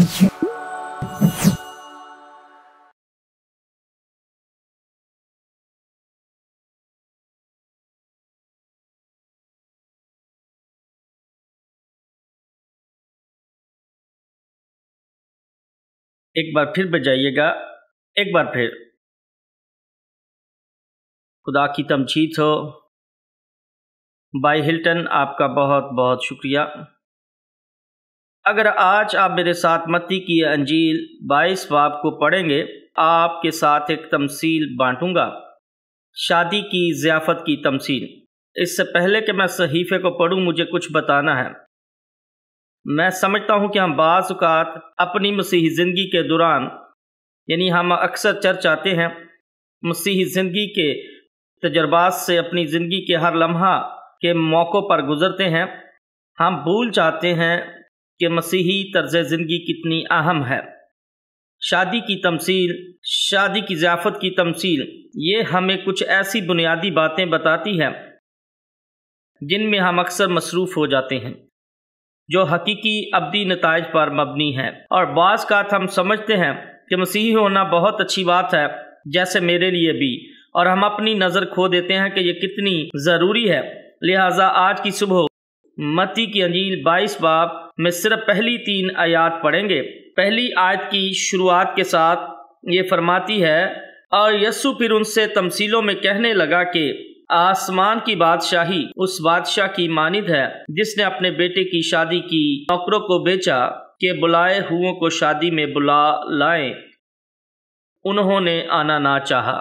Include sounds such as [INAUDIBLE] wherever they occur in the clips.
एक बार फिर बजाइएगा एक बार फिर खुदा की तमजीद हो बाय हिल्टन आपका बहुत बहुत शुक्रिया अगर आज आप मेरे साथ मत्ती की अंजील बाईस बाब को पढ़ेंगे आपके साथ एक तमसील बांटूंगा शादी की ज़ियाफ़त की तमसील इससे पहले कि मैं सहीफ़े को पढ़ूं मुझे कुछ बताना है मैं समझता हूं कि हम बाज़ात अपनी मसीही ज़िंदगी के दौरान यानी हम अक्सर चर्च आते हैं मसीही ज़िंदगी के तजर्बात से अपनी ज़िंदगी के हर लम्हा के मौक़ों पर गुजरते हैं हम भूल जाते हैं कि मसीही तर्ज ज़िंदगी कितनी अहम है शादी की तमसील शादी की ज़ियाफ़त की तमसील ये हमें कुछ ऐसी बुनियादी बातें बताती है जिनमें हम अक्सर मसरूफ़ हो जाते हैं जो हकीकी अबदी नतज पर मबनी है और बाज़ का हम समझते हैं कि मसीही होना बहुत अच्छी बात है जैसे मेरे लिए भी और हम अपनी नज़र खो देते हैं कि यह कितनी ज़रूरी है लिहाजा आज की सुबह मती की अंजील बाईस बाप में सिर्फ पहली तीन आयात पढ़ेंगे पहली आयत की शुरुआत के साथ ये फरमाती है और यस्सु फिर उनसे तमसीलों में कहने लगा कि आसमान की बादशाही उस बादशाह की मानिद है जिसने अपने बेटे की शादी की नौकरों को बेचा के बुलाए हुओं को शादी में बुला लाए उन्होंने आना ना चाहा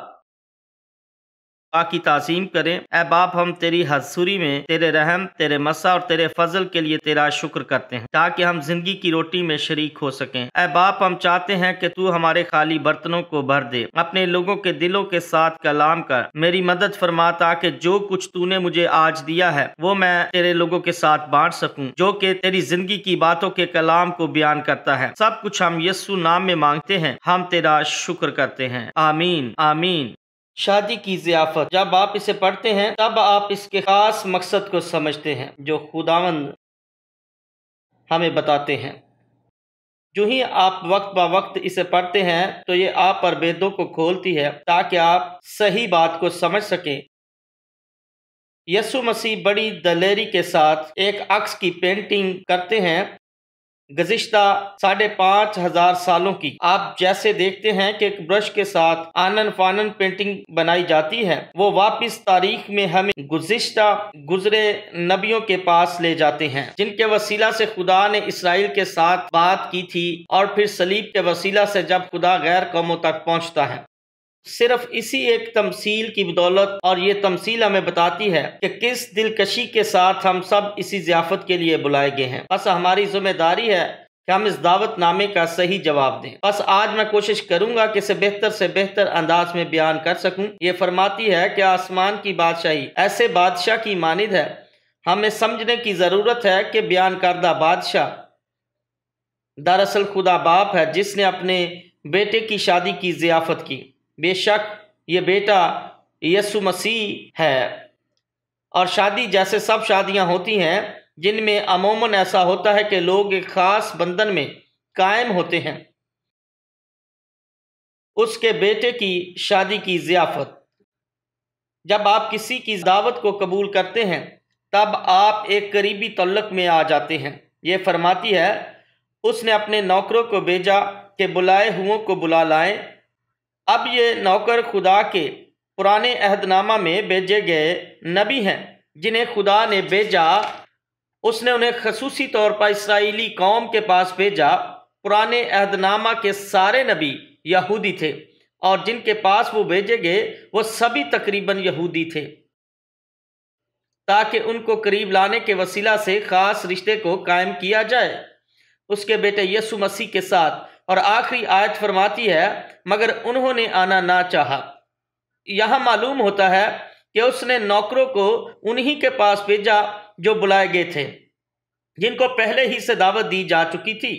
की तजीम करें ए बाप हम तेरी हसूरी में तेरे रहम तेरे मसा और तेरे फजल के लिए तेरा शुक्र करते हैं ताकि हम जिंदगी की रोटी में शरीक हो सकें ए बाप हम चाहते हैं कि तू हमारे खाली बर्तनों को भर दे अपने लोगों के दिलों के साथ कलाम कर मेरी मदद फरमा ताकि जो कुछ तूने मुझे आज दिया है वो मैं तेरे लोगों के साथ बांट सकूँ जो कि तेरी जिंदगी की बातों के कलाम को बयान करता है सब कुछ हम यस्सु नाम में मांगते हैं हम तेरा शुक्र करते हैं आमीन आमीन शादी की जियाफत जब आप इसे पढ़ते हैं तब आप इसके खास मकसद को समझते हैं जो खुदावंद हमें बताते हैं जो ही आप वक्त ब वक्त इसे पढ़ते हैं तो ये आप पर वेदों को खोलती है ताकि आप सही बात को समझ सकें यसु मसीह बड़ी दलेरी के साथ एक अक्स की पेंटिंग करते हैं गजश्ता साढ़े पाँच हजार सालों की आप जैसे देखते हैं कि एक ब्रश के साथ आनन फानन पेंटिंग बनाई जाती है वो वापस तारीख में हमें गुजशत गुजरे नबियों के पास ले जाते हैं जिनके वसीला से खुदा ने इसराइल के साथ बात की थी और फिर सलीब के वसीला से जब खुदा गैर कौमों तक पहुँचता है सिर्फ इसी एक तमसील की बदौलत और ये तमसील हमें बताती है कि किस दिलकशी के साथ हम सब इसी जियाफत के लिए बुलाए गए हैं बस हमारी जिम्मेदारी है कि हम इस दावत नामे का सही जवाब दें बस आज मैं कोशिश करूंगा कि इसे बेहतर से बेहतर अंदाज में बयान कर सकूं ये फरमाती है कि आसमान की बादशाही ऐसे बादशाह की मानद है हमें समझने की ज़रूरत है कि बयान करदा बादशाह दरअसल खुदा बाप है जिसने अपने बेटे की शादी की जियाफत की बेशक ये बेटा यसु मसीह है और शादी जैसे सब शादियां होती हैं जिनमें अमूमन ऐसा होता है कि लोग एक खास बंधन में कायम होते हैं उसके बेटे की शादी की जियाफत जब आप किसी की दावत को कबूल करते हैं तब आप एक करीबी तल्लक में आ जाते हैं ये फरमाती है उसने अपने नौकरों को भेजा कि बुलाए हुओं को बुला लाएं अब ये नौकर खुदा के पुराने अहदनामा में भेजे गए नबी हैं जिन्हें खुदा ने भेजा उसने उन्हें खसूसी तौर पर इसराइली कौम के पास भेजा पुराने अहदनामा के सारे नबी यहूदी थे और जिनके पास वो भेजे गए वो सभी तकरीबन यहूदी थे ताकि उनको करीब लाने के वसीला से ख़ास रिश्ते को कायम किया जाए उसके बेटे यसु मसीह के साथ और आखिरी आयत फरमाती है मगर उन्होंने आना ना चाहा यहाँ मालूम होता है कि उसने नौकरों को उन्हीं के पास भेजा जो बुलाए गए थे जिनको पहले ही से दावत दी जा चुकी थी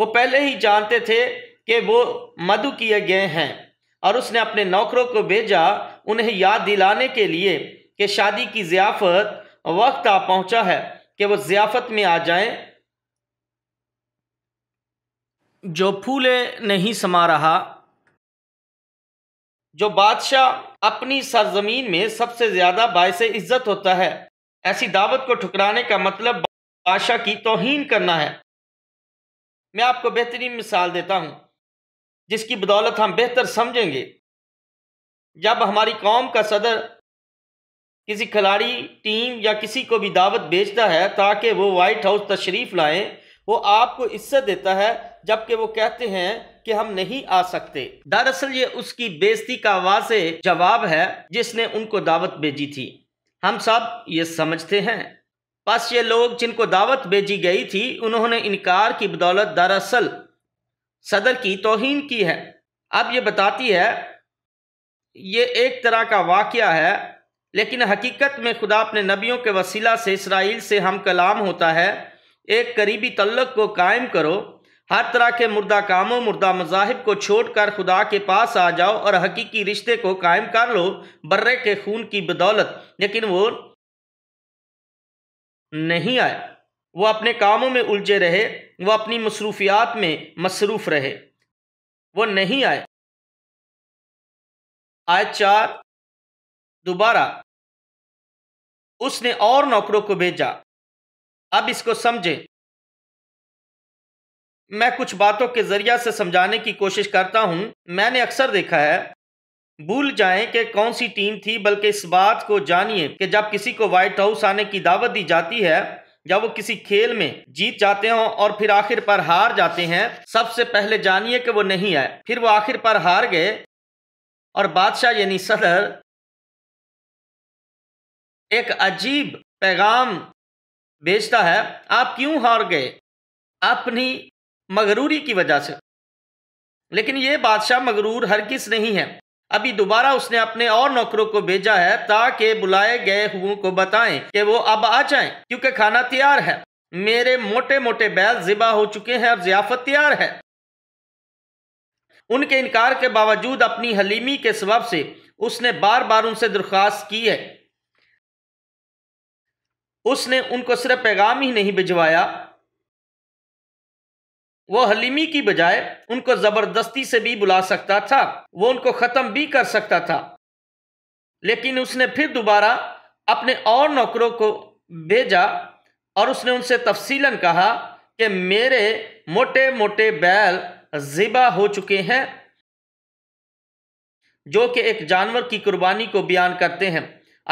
वो पहले ही जानते थे कि वो मधु किए गए हैं और उसने अपने नौकरों को भेजा उन्हें याद दिलाने के लिए कि शादी की ज़ियाफ़त वक्त आ पहुंचा है कि वो ज़ियाफ़त में आ जाएं जो फूले नहीं समा रहा जो बादशाह अपनी सरजमीन में सबसे ज़्यादा बायस इज्जत होता है ऐसी दावत को ठुकराने का मतलब बादशाह की तोहन करना है मैं आपको बेहतरीन मिसाल देता हूँ जिसकी बदौलत हम बेहतर समझेंगे जब हमारी कौम का सदर किसी खिलाड़ी टीम या किसी को भी दावत भेजता है ताकि वो वाइट हाउस तशरीफ़ लाएं वो आपको इज्जत देता है जबकि वो कहते हैं कि हम नहीं आ सकते दरअसल ये उसकी बेजती का वाज जवाब है जिसने उनको दावत भेजी थी हम सब ये समझते हैं बस ये लोग जिनको दावत भेजी गई थी उन्होंने इनकार की बदौलत दरअसल सदर की तोहन की है अब ये बताती है ये एक तरह का वाक़ है लेकिन हकीकत में खुदा अपने नबियों के वसीला से इसराइल से हम कलाम होता है एक करीबी तल्लक को कायम करो हर तरह के मुर्दा कामों मुर्दा मजाहब को छोड़कर खुदा के पास आ जाओ और हकीकी रिश्ते को कायम कर लो बर्रे के खून की बदौलत लेकिन वो नहीं आए वो अपने कामों में उलझे रहे वो अपनी मसरूफियात में मसरूफ रहे वो नहीं आए आए चार दोबारा उसने और नौकरों को भेजा अब इसको समझें मैं कुछ बातों के जरिया से समझाने की कोशिश करता हूं मैंने अक्सर देखा है भूल जाएं कि कौन सी टीम थी बल्कि इस बात को जानिए कि जब किसी को व्हाइट हाउस आने की दावत दी जाती है या वो किसी खेल में जीत जाते हो और फिर आखिर पर हार जाते हैं सबसे पहले जानिए कि वो नहीं आए फिर वो आखिर पर हार गए और बादशाह यानी सदर एक अजीब पैगाम भेजता है आप क्यों हार गए अपनी मगरूरी की वजह से लेकिन ये बादशाह मगरूर हर किस नहीं है अभी दोबारा उसने अपने और नौकरों को भेजा है ताकि बुलाए गए हुओं को बताएं कि वो अब आ जाएं क्योंकि खाना तैयार है मेरे मोटे मोटे बैल जिबा हो चुके हैं और जियाफत तैयार है उनके इनकार के बावजूद अपनी हलीमी के सबब से उसने बार बार उनसे दरख्वास्त की है उसने उनको सिर्फ पैगाम ही नहीं भिजवाया वह हलीमी की बजाय उनको जबरदस्ती से भी बुला सकता था वो उनको खत्म भी कर सकता था लेकिन उसने फिर दोबारा अपने और नौकरों को भेजा और उसने उनसे तफसीलन कहा कि मेरे मोटे मोटे बैल ज़िबा हो चुके हैं जो कि एक जानवर की कुर्बानी को बयान करते हैं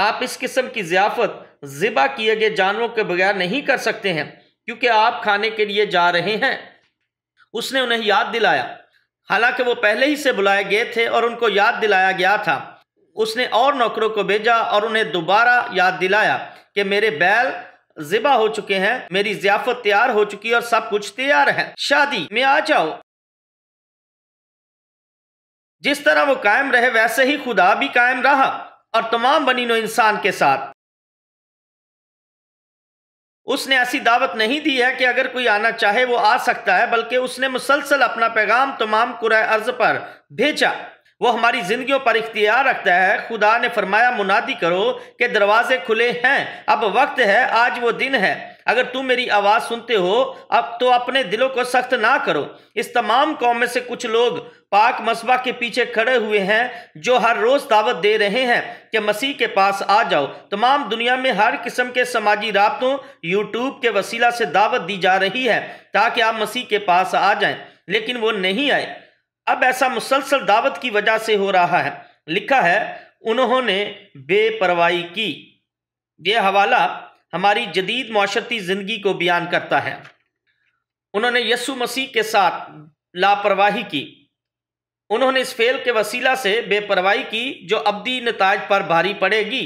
आप इस किस्म की ज़ियाफ़त ज़िबा किए गए जानवरों के बगैर नहीं कर सकते हैं क्योंकि आप खाने के लिए जा रहे हैं उसने उन्हें याद दिलाया हालांकि वो पहले ही से बुलाए गए थे और उनको याद दिलाया गया था उसने और नौकरों को भेजा और उन्हें दोबारा याद दिलाया कि मेरे बैल जिबा हो चुके हैं मेरी जियाफत तैयार हो चुकी है और सब कुछ तैयार है शादी में आ जाओ जिस तरह वो कायम रहे वैसे ही खुदा भी कायम रहा और तमाम बनी नो इंसान के साथ उसने ऐसी दावत नहीं दी है कि अगर कोई आना चाहे वो आ सकता है बल्कि उसने मुसलसल अपना पैगाम तमाम कुरह अर्ज पर भेजा वो हमारी जिंदगियों पर इख्तियार रखता है खुदा ने फरमाया मुनादी करो कि दरवाजे खुले हैं अब वक्त है आज वो दिन है अगर तुम मेरी आवाज़ सुनते हो अब तो अपने दिलों को सख्त ना करो इस तमाम कौम में से कुछ लोग पाक मसबा के पीछे खड़े हुए हैं जो हर रोज़ दावत दे रहे हैं कि मसीह के पास आ जाओ तमाम दुनिया में हर किस्म के समाजी रबतों यूट्यूब के वसीला से दावत दी जा रही है ताकि आप मसीह के पास आ जाए लेकिन वो नहीं आए अब ऐसा मुसलसल दावत की वजह से हो रहा है लिखा है उन्होंने बेपरवाही की यह हवाला हमारी जदीद माशरती ज़िंदगी को बयान करता है उन्होंने यसु मसीह के साथ लापरवाही की उन्होंने इस फेल के वसीला से बेपरवाही की जो अबदी नताज पर भारी पड़ेगी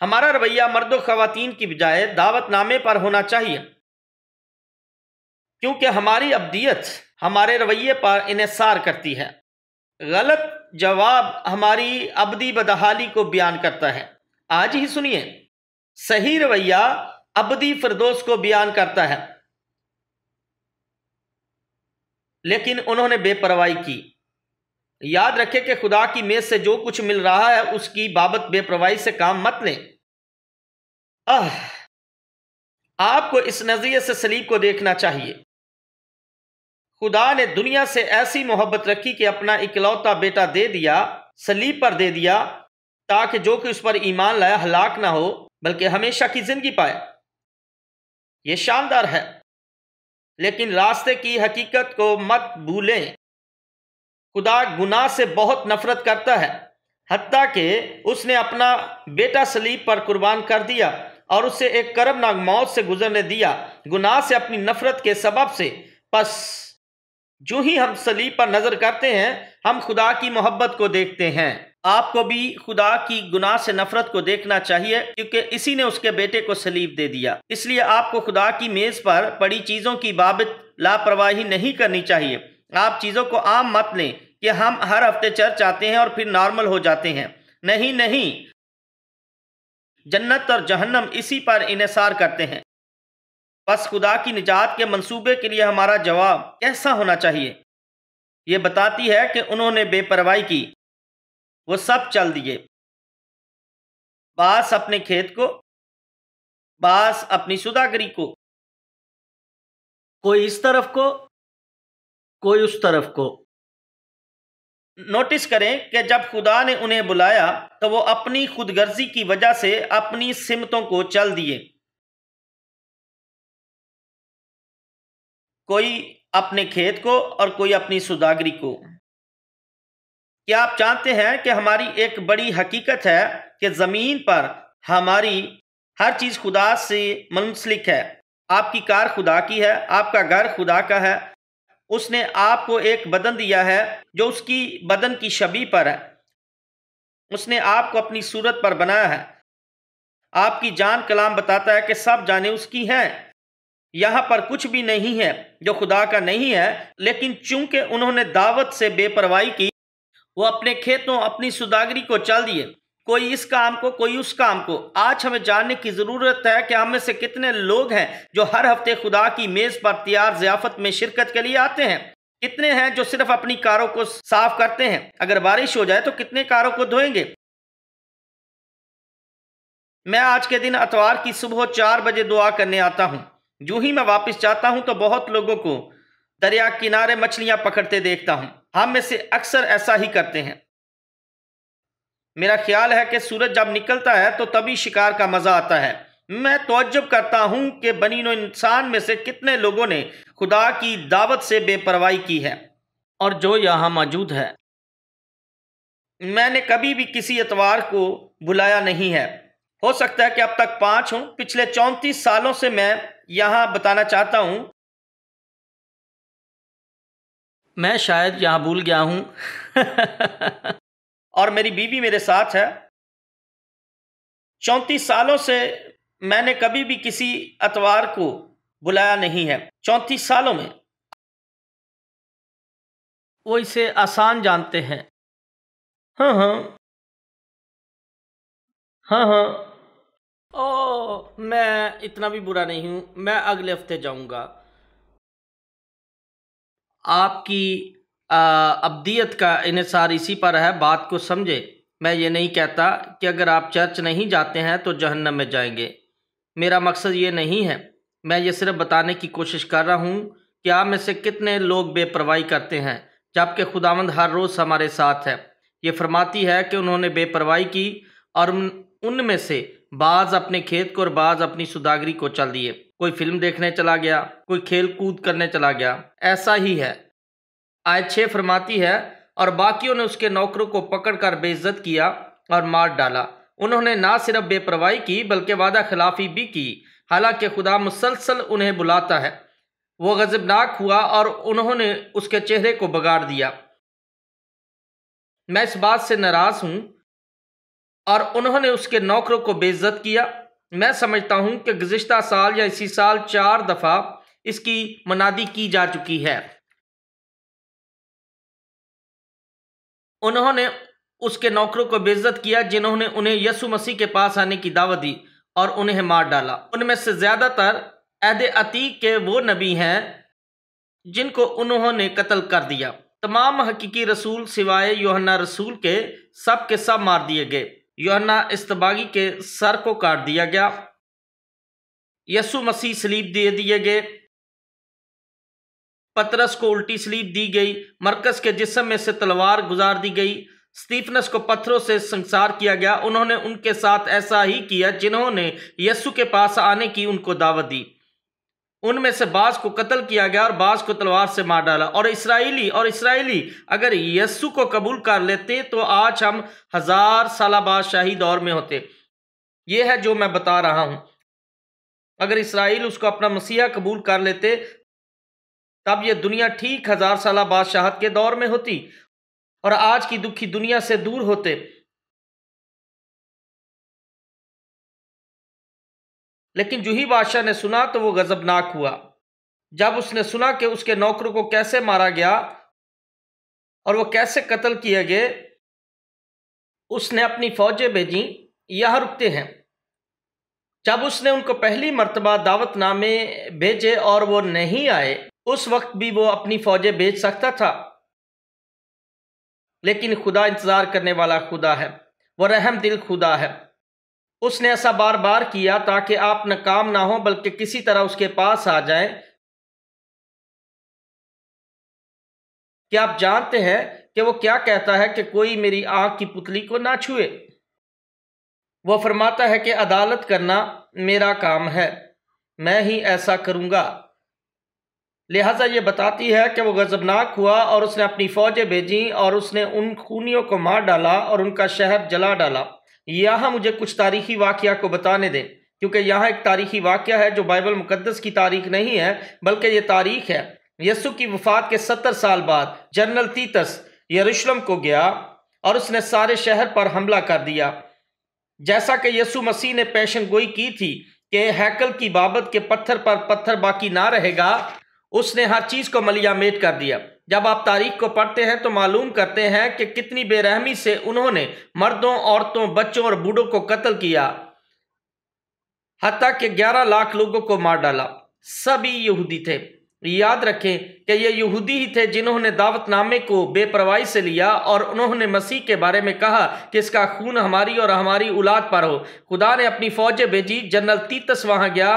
हमारा रवैया मर्द व खातन की बजाय दावतनामे पर होना चाहिए क्योंकि हमारी अब्दियत हमारे रवैये पर इन्हसार करती है गलत जवाब हमारी अबदी बदहाली को बयान करता है आज ही सुनिए सही रवैया अबदी फरदोस को बयान करता है लेकिन उन्होंने बेपरवाही की याद रखें कि खुदा की मेज से जो कुछ मिल रहा है उसकी बाबत बेपरवाही से काम मत लें आह आपको इस नज़रिए से सलीब को देखना चाहिए खुदा ने दुनिया से ऐसी मोहब्बत रखी कि अपना इकलौता बेटा दे दिया सलीब पर दे दिया ताकि जो कि उस पर ईमान लाया हलाक ना हो बल्कि हमेशा की जिंदगी पाए ये शानदार है लेकिन रास्ते की हकीकत को मत भूलें खुदा गुनाह से बहुत नफरत करता है हती कि उसने अपना बेटा सलीब पर कुर्बान कर दिया और उसे एक करमनाक मौत से गुजरने दिया गुनाह से अपनी नफरत के सबब से बस जो ही हम सलीब पर नज़र करते हैं हम खुदा की मोहब्बत को देखते हैं आपको भी खुदा की गुनाह से नफरत को देखना चाहिए क्योंकि इसी ने उसके बेटे को सलीब दे दिया इसलिए आपको खुदा की मेज़ पर पड़ी चीज़ों की बाबत लापरवाही नहीं करनी चाहिए आप चीज़ों को आम मत लें कि हम हर हफ्ते चर्च आते हैं और फिर नॉर्मल हो जाते हैं नहीं नहीं जन्नत और जहन्नम इसी पर इसार करते हैं बस खुदा की निजात के मंसूबे के लिए हमारा जवाब कैसा होना चाहिए ये बताती है कि उन्होंने बेपरवाही की वो सब चल दिए बास अपने खेत को बास अपनी सुदागरी को कोई इस तरफ को कोई उस तरफ को नोटिस करें कि जब खुदा ने उन्हें बुलाया तो वो अपनी खुदगर्जी की वजह से अपनी सिमतों को चल दिए कोई अपने खेत को और कोई अपनी सुदागरी को क्या आप जानते हैं कि हमारी एक बड़ी हकीकत है कि ज़मीन पर हमारी हर चीज़ खुदा से मुंसलिक है आपकी कार खुदा की है आपका घर खुदा का है उसने आपको एक बदन दिया है जो उसकी बदन की शबी पर है उसने आपको अपनी सूरत पर बनाया है आपकी जान कलाम बताता है कि सब जाने उसकी हैं यहाँ पर कुछ भी नहीं है जो खुदा का नहीं है लेकिन चूंकि उन्होंने दावत से बेपरवाही की वो अपने खेतों अपनी सुदागरी को चल दिए कोई इस काम को कोई उस काम को आज हमें जानने की ज़रूरत है कि हम में से कितने लोग हैं जो हर हफ्ते खुदा की मेज़ पर तैयार ज़ियाफ़त में शिरकत के लिए आते हैं कितने हैं जो सिर्फ अपनी कारों को साफ करते हैं अगर बारिश हो जाए तो कितने कारों को धोएंगे मैं आज के दिन अतवार की सुबह चार बजे दुआ करने आता हूँ जू ही मैं वापस जाता हूं तो बहुत लोगों को दरिया किनारे मछलियां पकड़ते देखता हूं हम में से अक्सर ऐसा ही करते हैं मेरा ख्याल है कि सूरज जब निकलता है तो तभी शिकार का मज़ा आता है मैं तोज्जब करता हूं कि बनीनो इंसान में से कितने लोगों ने खुदा की दावत से बेपरवाही की है और जो यहां मौजूद है मैंने कभी भी किसी एतवार को बुलाया नहीं है हो सकता है कि अब तक पांच हूं पिछले चौंतीस सालों से मैं यहां बताना चाहता हूं मैं शायद यहां भूल गया हूं [LAUGHS] और मेरी बीवी मेरे साथ है चौंतीस सालों से मैंने कभी भी किसी अतवार को बुलाया नहीं है चौंतीस सालों में वो इसे आसान जानते हैं हाँ हाँ हाँ हाँ ओ मैं इतना भी बुरा नहीं हूं मैं अगले हफ्ते जाऊंगा आपकी अब्दियत का इन्हिसार इसी पर है, बात को समझे मैं ये नहीं कहता कि अगर आप चर्च नहीं जाते हैं तो जहन्नम में जाएंगे मेरा मकसद ये नहीं है। मैं ये सिर्फ़ बताने की कोशिश कर रहा हूँ कि आप में से कितने लोग बेपरवाही करते हैं, जबकि खुदावंद हर रोज़ हमारे साथ है। ये फ़रमाती है कि उन्होंने बेपरवाही की और उनमें से बाज अपने खेत को और बाज अपनी सुदागरी को चल दिए कोई फिल्म देखने चला गया कोई खेल कूद करने चला गया ऐसा ही है आय छः फरमाती है और बाकियों ने उसके नौकरों को पकड़कर बेइज्जत किया और मार डाला उन्होंने ना सिर्फ बेपरवाही की बल्कि वादा खिलाफी भी की हालांकि खुदा मुसलसल उन्हें बुलाता है वो गजबनाक हुआ और उन्होंने उसके चेहरे को बगाड़ दिया मैं इस बात से नाराज़ हूँ और उन्होंने उसके नौकरों को बेइज्जत किया मैं समझता हूँ कि गुज्त साल या इसी साल चार दफ़ा इसकी मनादी की जा चुकी है उन्होंने उसके नौकरों को बेइज्जत किया जिन्होंने उन्हें यसु मसीह के पास आने की दावत दी और उन्हें मार डाला उनमें से ज़्यादातर अहद अतीक के वो नबी हैं जिनको उन्होंने कत्ल कर दिया तमाम हकीकी रसूल सिवाय योहन्ना रसूल के सब के सब मार दिए गए योना इस्तबागी के सर को काट दिया गया यसु मसीह स्लीप दे दिए गए पतरस को उल्टी स्लीप दी गई मरकज के जिसम में से तलवार गुजार दी गई स्टीफनस को पत्थरों से संसार किया गया उन्होंने उनके साथ ऐसा ही किया जिन्होंने यसु के पास आने की उनको दावत दी उनमें से बास को कत्ल किया गया और बास को तलवार से मार डाला और इसराइली और इसराइली अगर यस्सु को कबूल कर लेते तो आज हम हजार साल बादशाही दौर में होते ये है जो मैं बता रहा हूं अगर इसराइल उसको अपना मसीहा कबूल कर लेते तब ये दुनिया ठीक हजार साल बादशाहत के दौर में होती और आज की दुखी दुनिया से दूर होते लेकिन जूही बादशाह ने सुना तो वो गजबनाक हुआ जब उसने सुना कि उसके नौकर को कैसे मारा गया और वो कैसे कत्ल किए गए उसने अपनी फौजें भेजी यह रुकते हैं जब उसने उनको पहली मरतबा दावतनामे भेजे और वो नहीं आए उस वक्त भी वो अपनी फौजें भेज सकता था लेकिन खुदा इंतज़ार करने वाला खुदा है वह रहम दिल खुदा है उसने ऐसा बार बार किया ताकि आप नाकाम ना हो बल्कि किसी तरह उसके पास आ जाएं क्या आप जानते हैं कि वो क्या कहता है कि कोई मेरी आंख की पुतली को ना छुए वो फरमाता है कि अदालत करना मेरा काम है मैं ही ऐसा करूंगा लिहाजा ये बताती है कि वो गज़बनाक हुआ और उसने अपनी फ़ौजें भेजी और उसने उन खूनियों को मार डाला और उनका शहर जला डाला यहाँ मुझे कुछ तारीखी वाक्य को बताने दें क्योंकि यहाँ एक तारीखी वाक़ है जो बाइबल मुकदस की तारीख नहीं है बल्कि ये तारीख है यसु की वफात के सत्तर साल बाद जनरल तीतस यरूशलम को गया और उसने सारे शहर पर हमला कर दिया जैसा कि यसु मसीह ने पेशन गोई की थी कि हैकल की बाबत के पत्थर पर पत्थर बाकी ना रहेगा उसने हर चीज़ को मलियामेट कर दिया जब आप तारीख को पढ़ते हैं तो मालूम करते हैं कि कितनी बेरहमी से उन्होंने मर्दों औरतों बच्चों और बूढ़ों को कत्ल किया हती कि 11 लाख लोगों को मार डाला सभी यहूदी थे याद रखें कि ये यहूदी ही थे जिन्होंने दावतनामे को बेपरवाही से लिया और उन्होंने मसीह के बारे में कहा कि इसका खून हमारी और हमारी औलाद पर हो खुदा ने अपनी फौजें भेजी जनरल तीतस वहां गया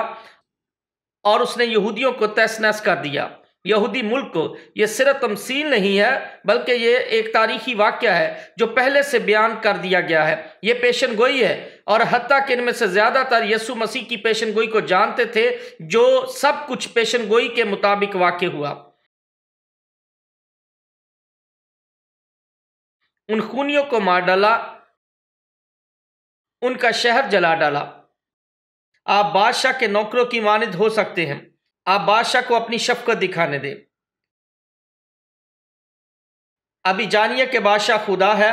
और उसने यहूदियों को तहस नहस कर दिया यहूदी मुल्क को ये सिर्फ तमसील नहीं है बल्कि ये एक तारीखी वाक्य है जो पहले से बयान कर दिया गया है ये पेशन गोई है और हती कि इनमें से ज़्यादातर यसु मसीह की पेशन गोई को जानते थे जो सब कुछ पेशन गोई के मुताबिक वाक़ हुआ उन खूनियों को मार डाला उनका शहर जला डाला आप बादशाह के नौकरों की मानद हो सकते हैं आप बादशाह को अपनी शफकत दिखाने दें अभी जानिए कि बादशाह खुदा है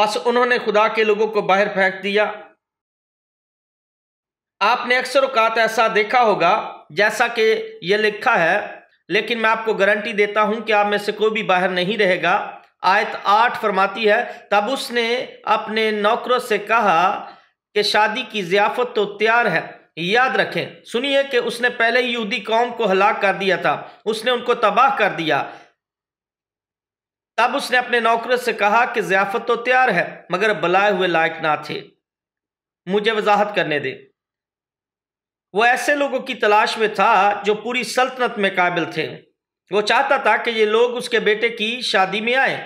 बस उन्होंने खुदा के लोगों को बाहर फेंक दिया आपने अक्सर अवकात ऐसा देखा होगा जैसा कि यह लिखा है लेकिन मैं आपको गारंटी देता हूं कि आप में से कोई भी बाहर नहीं रहेगा आयत आठ फरमाती है तब उसने अपने नौकरों से कहा कि शादी की जियाफत तो तैयार है याद रखें सुनिए कि उसने पहले ही यहूदी कौम को हलाक कर दिया था उसने उनको तबाह कर दिया तब उसने अपने नौकर से कहा कि जियाफत तो तैयार है मगर बुलाए हुए लायक ना थे मुझे वजाहत करने दे वो ऐसे लोगों की तलाश में था जो पूरी सल्तनत में काबिल थे वो चाहता था कि ये लोग उसके बेटे की शादी में आए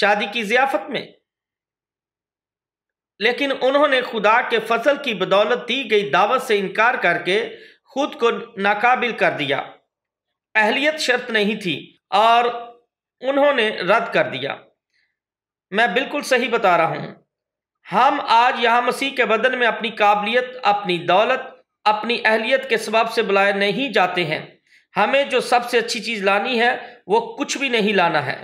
शादी की जियाफत में लेकिन उन्होंने खुदा के फसल की बदौलत दी गई दावत से इनकार करके खुद को नाकाबिल कर दिया अहलियत शर्त नहीं थी और उन्होंने रद्द कर दिया मैं बिल्कुल सही बता रहा हूँ हम आज यहाँ मसीह के बदन में अपनी काबिलियत अपनी दौलत अपनी अहलियत के सबाब से बुलाए नहीं जाते हैं हमें जो सबसे अच्छी चीज़ लानी है वो कुछ भी नहीं लाना है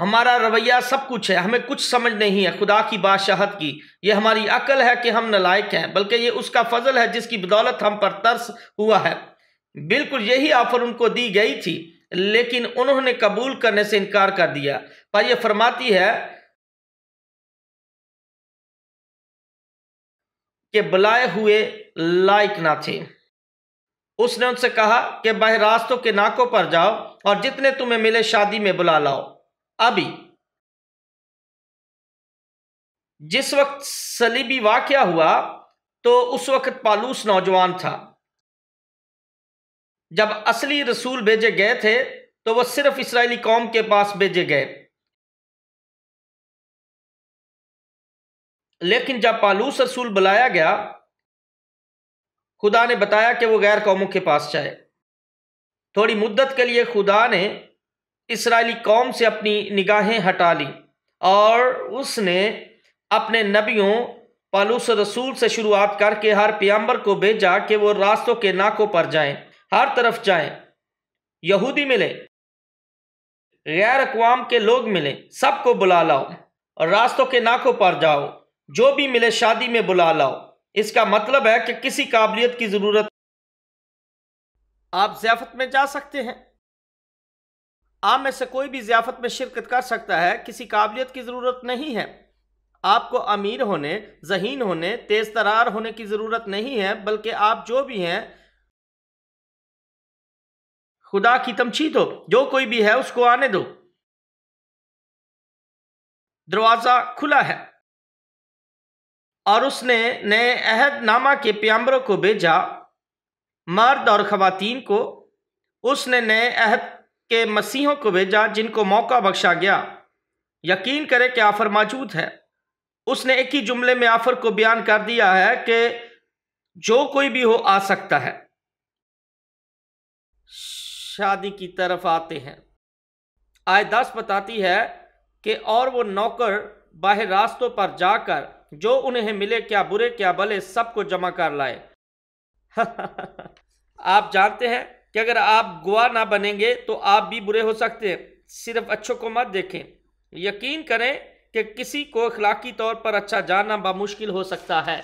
हमारा रवैया सब कुछ है हमें कुछ समझ नहीं है खुदा की बादशाहत की ये हमारी अकल है कि हम नलायक हैं बल्कि ये उसका फजल है जिसकी बदौलत हम पर तरस हुआ है बिल्कुल यही ऑफर उनको दी गई थी लेकिन उन्होंने कबूल करने से इनकार कर दिया पर यह फरमाती है कि बुलाए हुए लायक ना थे उसने उनसे कहा कि बह रास्तों के नाकों पर जाओ और जितने तुम्हें मिले शादी में बुला लाओ अभी जिस वक्त सलीबी वाक़ हुआ तो उस वक्त पालूस नौजवान था जब असली रसूल भेजे गए थे तो वह सिर्फ इसराइली कौम के पास भेजे गए लेकिन जब पालूस रसूल बुलाया गया खुदा ने बताया कि वो गैर कौमों के पास जाए थोड़ी मुद्दत के लिए खुदा ने इसराइली कौम से अपनी निगाहें हटा ली और उसने अपने नबियों पालूस रसूल से शुरुआत करके हर प्याम्बर को भेजा कि वो रास्तों के नाकों पर जाएं हर तरफ जाएं यहूदी मिले गैर अकवाम के लोग मिले सबको बुला लाओ और रास्तों के नाकों पर जाओ जो भी मिले शादी में बुला लाओ इसका मतलब है कि किसी काबिलियत की ज़रूरत आप जियाफत में जा सकते हैं आप में से कोई भी जियाफत में शिरकत कर सकता है किसी काबिलियत की ज़रूरत नहीं है आपको अमीर होने जहीन होने तेज़ तरार होने की ज़रूरत नहीं है बल्कि आप जो भी हैं खुदा की तमची हो जो कोई भी है उसको आने दो दरवाज़ा खुला है और उसने नए अहदनामा के प्याम्बरों को भेजा मर्द और ख़वातीन को उसने नए अहद के मसीहों को भेजा जिनको मौका बख्शा गया यकीन करें कि आफर मौजूद है उसने एक ही जुमले में आफर को बयान कर दिया है कि जो कोई भी हो आ सकता है शादी की तरफ आते हैं आय दस बताती है कि और वो नौकर बाहर रास्तों पर जाकर जो उन्हें मिले क्या बुरे क्या भले सबको जमा कर लाए [LAUGHS] आप जानते हैं कि अगर आप गुआ ना बनेंगे तो आप भी बुरे हो सकते हैं सिर्फ अच्छों को मत देखें यकीन करें कि किसी को अखलाकी तौर पर अच्छा जानना बामुश्किल हो सकता है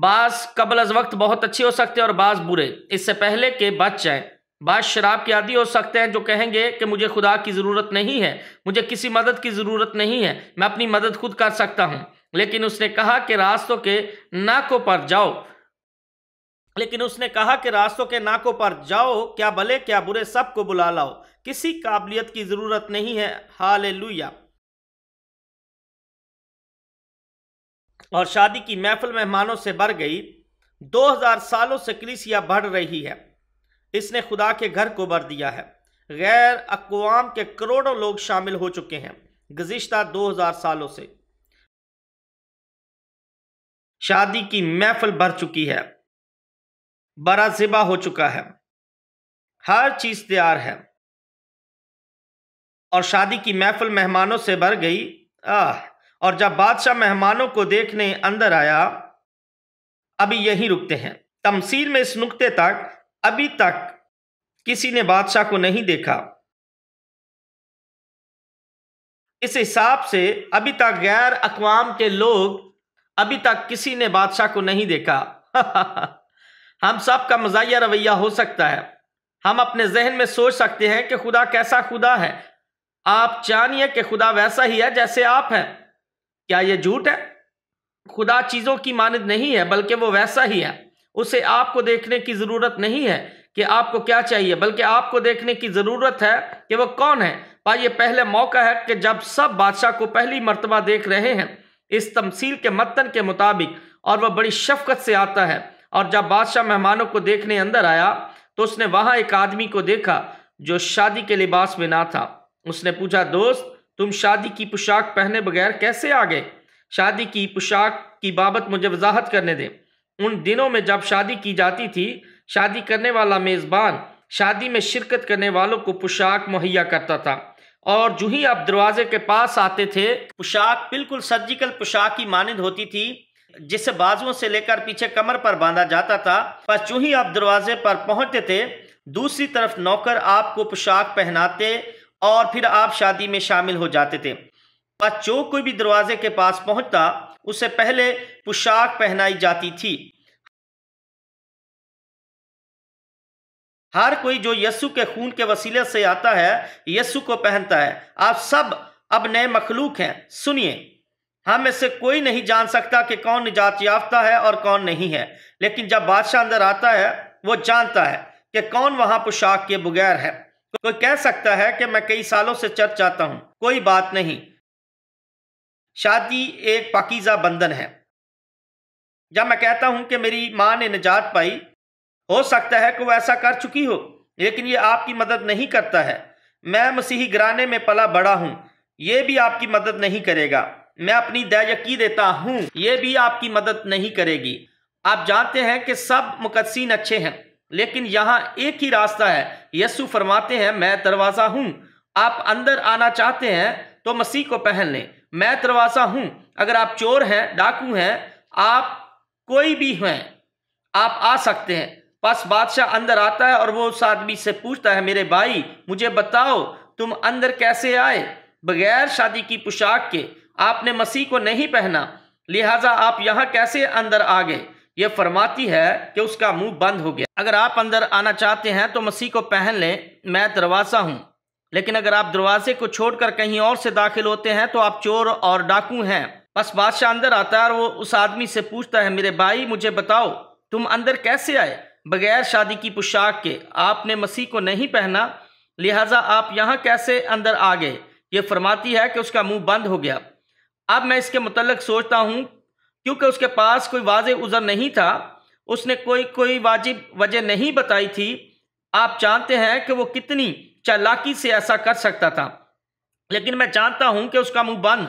बास कबल अज वक्त बहुत अच्छे हो सकते हैं और बास बुरे इससे पहले के बच जाएं बास शराब के आदि हो सकते हैं जो कहेंगे कि मुझे खुदा की ज़रूरत नहीं है मुझे किसी मदद की ज़रूरत नहीं है मैं अपनी मदद खुद कर सकता हूँ लेकिन उसने कहा कि रास्तों के नाकों पर जाओ लेकिन उसने कहा कि रास्तों के नाकों पर जाओ क्या भले क्या बुरे सब को बुला लाओ किसी काबिलियत की जरूरत नहीं है हाल और शादी की महफिल मेहमानों से भर गई 2000 सालों से कलिसिया बढ़ रही है इसने खुदा के घर को भर दिया है गैर अकवाम के करोड़ों लोग शामिल हो चुके हैं दो 2000 सालों से शादी की महफिल भर चुकी है बराजिबा हो चुका है हर चीज़ तैयार है और शादी की महफिल मेहमानों से भर गई आह और जब बादशाह मेहमानों को देखने अंदर आया अभी यहीं रुकते हैं तमसील में इस नुकते तक अभी तक किसी ने बादशाह को नहीं देखा इस हिसाब से अभी तक गैर अकवाम के लोग अभी तक किसी ने बादशाह को नहीं देखा [LAUGHS] हम सब का मजाया रवैया हो सकता है हम अपने जहन में सोच सकते हैं कि खुदा कैसा खुदा है आप जानिए कि खुदा वैसा ही है जैसे आप हैं क्या यह झूठ है खुदा चीज़ों की मानद नहीं है बल्कि वो वैसा ही है उसे आपको देखने की ज़रूरत नहीं है कि आपको क्या चाहिए बल्कि आपको देखने की ज़रूरत है कि वो कौन है पा ये पहले मौका है कि जब सब बादशाह को पहली मरतबा देख रहे हैं इस तमसील के मतन के मुताबिक और वह बड़ी शफकत से आता है और जब बादशाह मेहमानों को देखने अंदर आया तो उसने वहाँ एक आदमी को देखा जो शादी के लिबास में ना था उसने पूछा दोस्त तुम शादी की पोशाक पहने बगैर कैसे आ गए शादी की पोशाक की बाबत मुझे वजाहत करने दें उन दिनों में जब शादी की जाती थी शादी करने वाला मेज़बान शादी में शिरकत करने वालों को पोशाक मुहैया करता था और जूही ही आप दरवाजे के पास आते थे पोशाक बिल्कुल सर्जिकल पोशाक की मानद होती थी जिसे बाजुओं से लेकर पीछे कमर पर बांधा जाता था पर चूं ही आप दरवाजे पर पहुंचते थे दूसरी तरफ नौकर आपको पोशाक पहनाते और फिर आप शादी में शामिल हो जाते थे पर जो कोई भी दरवाजे के पास पहुंचता उसे पहले पोशाक पहनाई जाती थी हर कोई जो यस्सु के खून के वसीले से आता है यस्सु को पहनता है आप सब अब नए मखलूक हैं सुनिए हम में से कोई नहीं जान सकता कि कौन निजात याफ्ता है और कौन नहीं है लेकिन जब बादशाह अंदर आता है वो जानता है कि कौन वहाँ पोशाक के बगैर है कोई कह सकता है कि मैं कई सालों से चर्च जाता हूँ कोई बात नहीं शादी एक पाकिजा बंधन है जब मैं कहता हूँ कि मेरी माँ ने निजात पाई हो सकता है कि वो ऐसा कर चुकी हो लेकिन ये आपकी मदद नहीं करता है मैं मसीही घराने में पला बड़ा हूँ ये भी आपकी मदद नहीं करेगा मैं अपनी यकी देता हूँ ये भी आपकी मदद नहीं करेगी आप जानते हैं कि सब मुकदसिन अच्छे हैं लेकिन यहाँ एक ही रास्ता है यसु फरमाते हैं मैं दरवाज़ा हूँ आप अंदर आना चाहते हैं तो मसीह को पहन लें मैं दरवाज़ा हूँ अगर आप चोर हैं डाकू हैं आप कोई भी हैं आप आ सकते हैं बस बादशाह अंदर आता है और वो उस आदमी से पूछता है मेरे भाई मुझे बताओ तुम अंदर कैसे आए बगैर शादी की पोशाक के आपने मसीह को नहीं पहना लिहाजा आप यहाँ कैसे अंदर आ गए ये फरमाती है कि उसका मुंह बंद हो गया अगर आप अंदर आना चाहते हैं तो मसीह को पहन लें मैं दरवाज़ा हूँ लेकिन अगर आप दरवाजे को छोड़कर कहीं और से दाखिल होते हैं तो आप चोर और डाकू हैं बस बादशाह अंदर आता है और वो उस आदमी से पूछता है मेरे भाई मुझे बताओ तुम अंदर कैसे आए बगैर शादी की पोशाक के आपने मसीह को नहीं पहना लिहाजा आप यहाँ कैसे अंदर आ गए ये फरमाती है कि उसका मुंह बंद हो गया अब मैं इसके मतलब सोचता हूँ क्योंकि उसके पास कोई वाज उज़र नहीं था उसने कोई कोई वाजिब वजह नहीं बताई थी आप जानते हैं कि वो कितनी चालाकी से ऐसा कर सकता था लेकिन मैं जानता हूँ कि उसका मुंह बंद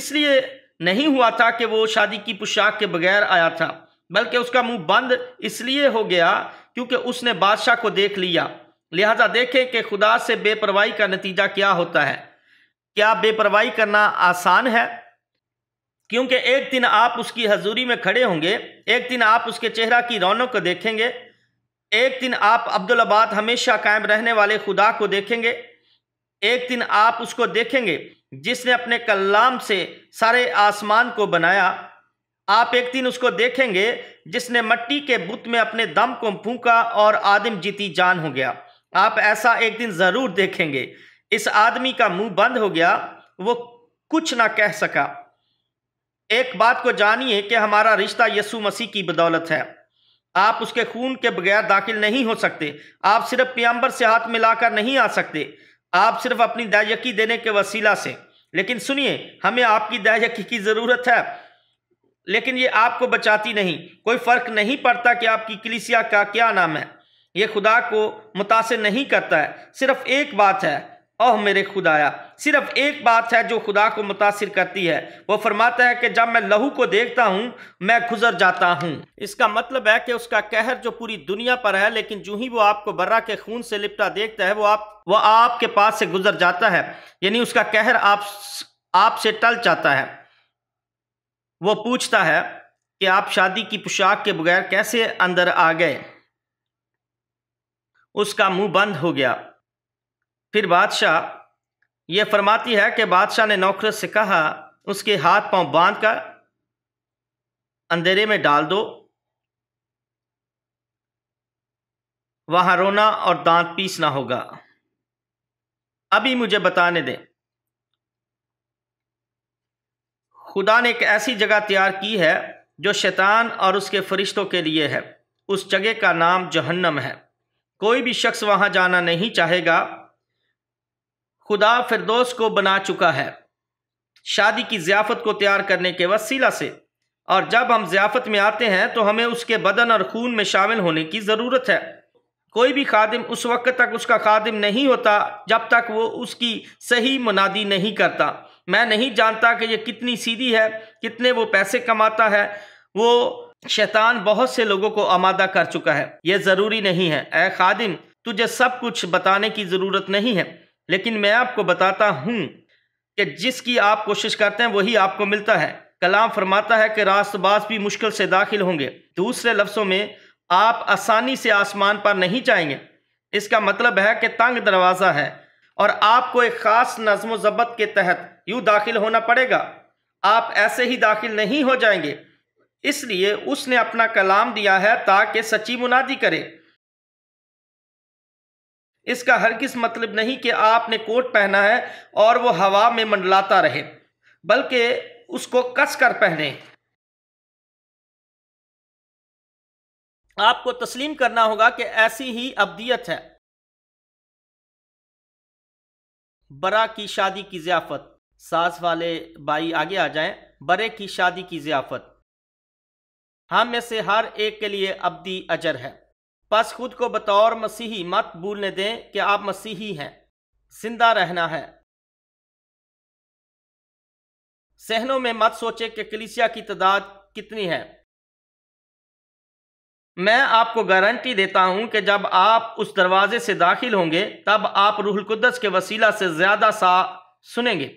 इसलिए नहीं हुआ था कि वो शादी की पोशाक के बगैर आया था बल्कि उसका मुंह बंद इसलिए हो गया क्योंकि उसने बादशाह को देख लिया लिहाजा देखें कि खुदा से बेपरवाही का नतीजा क्या होता है क्या बेपरवाही करना आसान है क्योंकि एक दिन आप उसकी हजूरी में खड़े होंगे एक दिन आप उसके चेहरा की रौनक को देखेंगे एक दिन आप अब्दुलबाद हमेशा कायम रहने वाले खुदा को देखेंगे एक दिन आप उसको देखेंगे जिसने अपने कलाम से सारे आसमान को बनाया आप एक दिन उसको देखेंगे जिसने मट्टी के बुत में अपने दम को फूका और आदम जीती जान हो गया आप ऐसा एक दिन ज़रूर देखेंगे इस आदमी का मुंह बंद हो गया वो कुछ ना कह सका एक बात को जानिए कि हमारा रिश्ता यसु मसीह की बदौलत है आप उसके खून के बगैर दाखिल नहीं हो सकते आप सिर्फ पियम्बर से हाथ मिलाकर नहीं आ सकते आप सिर्फ अपनी दहयकी देने के वसीला से लेकिन सुनिए हमें आपकी दहयकी की ज़रूरत है लेकिन ये आपको बचाती नहीं कोई फ़र्क नहीं पड़ता कि आपकी कलिसिया का क्या नाम है ये खुदा को मुतासर नहीं करता है सिर्फ एक बात है ओह मेरे खुदाया सिर्फ एक बात है जो खुदा को मुतासर करती है वो फरमाता है कि जब मैं लहू को देखता हूँ मैं गुजर जाता हूँ इसका मतलब है कि उसका कहर जो पूरी दुनिया पर है लेकिन जो ही वो आपको बर्रा के खून से लिपटा देखता है वो आप वो आपके पास से गुजर जाता है यानी उसका कहर आप आपसे टल जाता है वो पूछता है कि आप शादी की पोशाक के बगैर कैसे अंदर आ गए उसका मुंह बंद हो गया फिर बादशाह ये फरमाती है कि बादशाह ने नौकर से कहा उसके हाथ पांव बांध कर अंधेरे में डाल दो वहां रोना और दांत पीसना होगा अभी मुझे बताने दें खुदा ने एक ऐसी जगह तैयार की है जो शैतान और उसके फरिश्तों के लिए है उस जगह का नाम जहन्नम है कोई भी शख्स वहां जाना नहीं चाहेगा खुदा दोस्त को बना चुका है शादी की ज़ियाफ़त को तैयार करने के वसीला से और जब हम ज़ियाफ़त में आते हैं तो हमें उसके बदन और खून में शामिल होने की ज़रूरत है कोई भी खादिम उस वक्त तक उसका खादिम नहीं होता जब तक वो उसकी सही मुनादी नहीं करता मैं नहीं जानता कि ये कितनी सीधी है कितने वो पैसे कमाता है वो शैतान बहुत से लोगों को आमादा कर चुका है यह ज़रूरी नहीं है ए खादिम तुझे सब कुछ बताने की ज़रूरत नहीं है लेकिन मैं आपको बताता हूँ कि जिसकी आप कोशिश करते हैं वही आपको मिलता है कलाम फरमाता है कि रास्तबाज भी मुश्किल से दाखिल होंगे दूसरे लफ्ज़ों में आप आसानी से आसमान पर नहीं जाएंगे इसका मतलब है कि तंग दरवाज़ा है और आपको एक ख़ास नज़म ज़बत के तहत यूँ दाखिल होना पड़ेगा आप ऐसे ही दाखिल नहीं हो जाएंगे इसलिए उसने अपना कलाम दिया है ताकि सच्ची मुनादी करे इसका हर किस मतलब नहीं कि आपने कोट पहना है और वो हवा में मंडलाता रहे बल्कि उसको कस कर पहने आपको तस्लीम करना होगा कि ऐसी ही अबियत है बरा की शादी की जियाफत सास वाले भाई आगे आ जाएं बरे की शादी की जियाफत हम में से हर एक के लिए अबदी अजर है बस खुद को बतौर मसीही मत भूलने दें कि आप मसीही हैं जिंदा रहना है सहनों में मत सोचे कि कलिसिया की तादाद कितनी है मैं आपको गारंटी देता हूं कि जब आप उस दरवाजे से दाखिल होंगे तब आप रूहुल कुदस के वसीला से ज्यादा सा सुनेंगे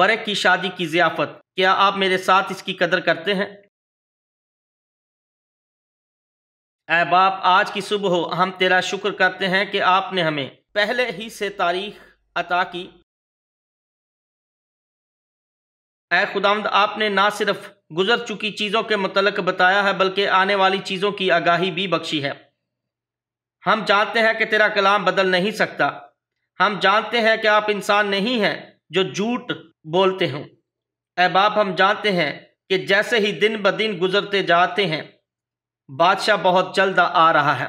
बरक की शादी की जियाफत क्या आप मेरे साथ इसकी कदर करते हैं ए बाप आज की सुबह हो हम तेरा शुक्र करते हैं कि आपने हमें पहले ही से तारीख अता की ए खुदामद आपने ना सिर्फ गुजर चुकी चीज़ों के मतलब बताया है बल्कि आने वाली चीज़ों की आगाही भी बख्शी है हम जानते हैं कि तेरा कलाम बदल नहीं सकता हम जानते हैं कि आप इंसान नहीं हैं जो झूठ बोलते हों ए बाप हम जानते हैं कि जैसे ही दिन ब दिन गुजरते जाते हैं बादशाह बहुत जल्द आ रहा है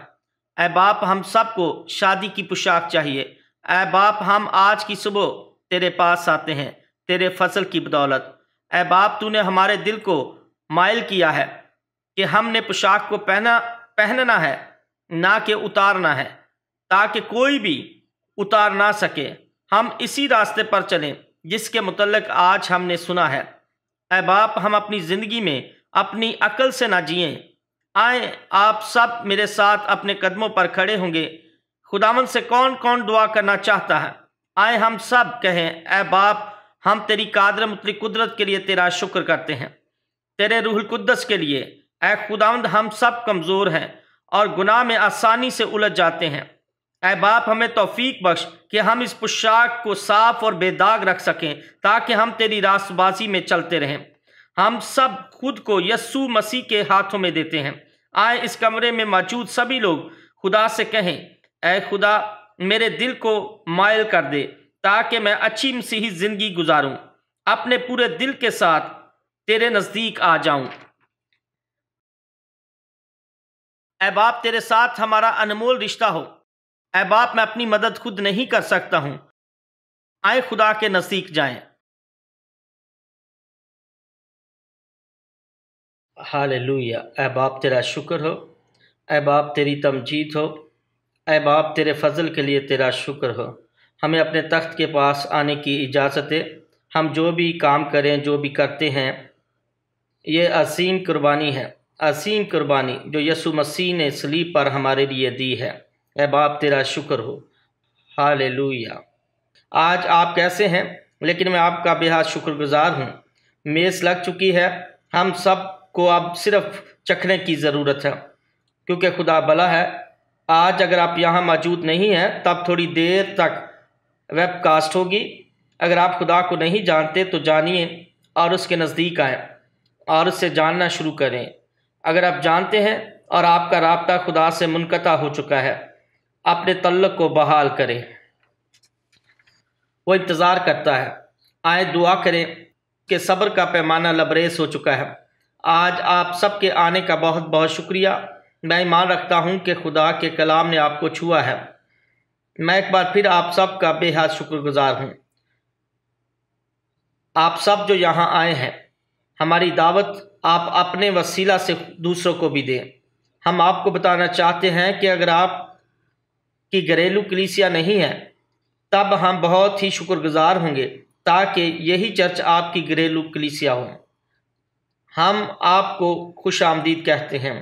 ए बाप हम सबको शादी की पोशाक चाहिए ए बाप हम आज की सुबह तेरे पास आते हैं तेरे फसल की बदौलत ए बाप तूने हमारे दिल को मायल किया है कि हमने पोशाक को पहना पहनना है ना कि उतारना है ताकि कोई भी उतार ना सके हम इसी रास्ते पर चलें जिसके मतलब आज हमने सुना है ए बाप हम अपनी ज़िंदगी में अपनी अकल से ना जिएं आए आप सब मेरे साथ अपने कदमों पर खड़े होंगे खुदावन से कौन कौन दुआ करना चाहता है आए हम सब कहें ए बाप हम तेरी कादर मतली कुदरत के लिए तेरा शुक्र करते हैं तेरे रूहुल के लिए ए खुदावंद हम सब कमज़ोर हैं और गुनाह में आसानी से उलझ जाते हैं ए बाप हमें तोफीक बख्श कि हम इस पोशाक को साफ और बेदाग रख सकें ताकि हम तेरी रास्तबाजी में चलते रहें हम सब खुद को यस्सु मसीह के हाथों में देते हैं आए इस कमरे में मौजूद सभी लोग खुदा से कहें ऐ खुदा मेरे दिल को मायल कर दे ताकि मैं अच्छी मसीही ज़िंदगी गुजारूं अपने पूरे दिल के साथ तेरे नज़दीक आ जाऊं अहबाब तेरे साथ हमारा अनमोल रिश्ता हो अहबाप मैं अपनी मदद खुद नहीं कर सकता हूं आए खुदा के नज़दीक जाएं हाल लुया ए बाप तेरा शुक्र हो ए बाप तेरी तमजीद हो ए बाप तेरे फजल के लिए तेरा शुक्र हो हमें अपने तख्त के पास आने की इजाज़त है हम जो भी काम करें जो भी करते हैं ये असीम कुर्बानी है असीम कुर्बानी जो यसु मसीह ने सलीब पर हमारे लिए दी है ए बाप तेरा शुक्र हो हाल आज आप कैसे हैं लेकिन मैं आपका बेहद शुक्रगुजार हूँ मेज़ लग चुकी है हम सब को आप सिर्फ चखने की ज़रूरत है क्योंकि खुदा भला है आज अगर आप यहाँ मौजूद नहीं हैं तब थोड़ी देर तक वेबकास्ट होगी अगर आप खुदा को नहीं जानते तो जानिए और उसके नज़दीक आएँ और उससे जानना शुरू करें अगर आप जानते हैं और आपका रबता खुदा से मुनकता हो चुका है अपने तल्लक को बहाल करें वो इंतज़ार करता है आए दुआ करें कि सब्र का पैमाना लबरेज हो चुका है आज आप सबके आने का बहुत बहुत शुक्रिया मैं मान रखता हूँ कि खुदा के कलाम ने आपको छुआ है मैं एक बार फिर आप सब का बेहद शुक्रगुजार हूँ आप सब जो यहाँ आए हैं हमारी दावत आप अपने वसीला से दूसरों को भी दें हम आपको बताना चाहते हैं कि अगर आप की घरेलू कलीसिया नहीं है तब हम बहुत ही शुक्रगुजार होंगे ताकि यही चर्च आपकी घरेलू कलीसिया हों हम आपको खुश आमदीद कहते हैं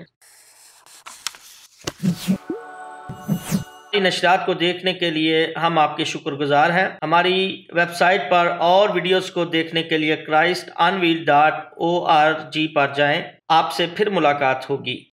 नशरात को देखने के लिए हम आपके शुक्रगुजार हैं हमारी वेबसाइट पर और वीडियोस को देखने के लिए Christ unveil dot O R G पर जाएं आपसे फिर मुलाकात होगी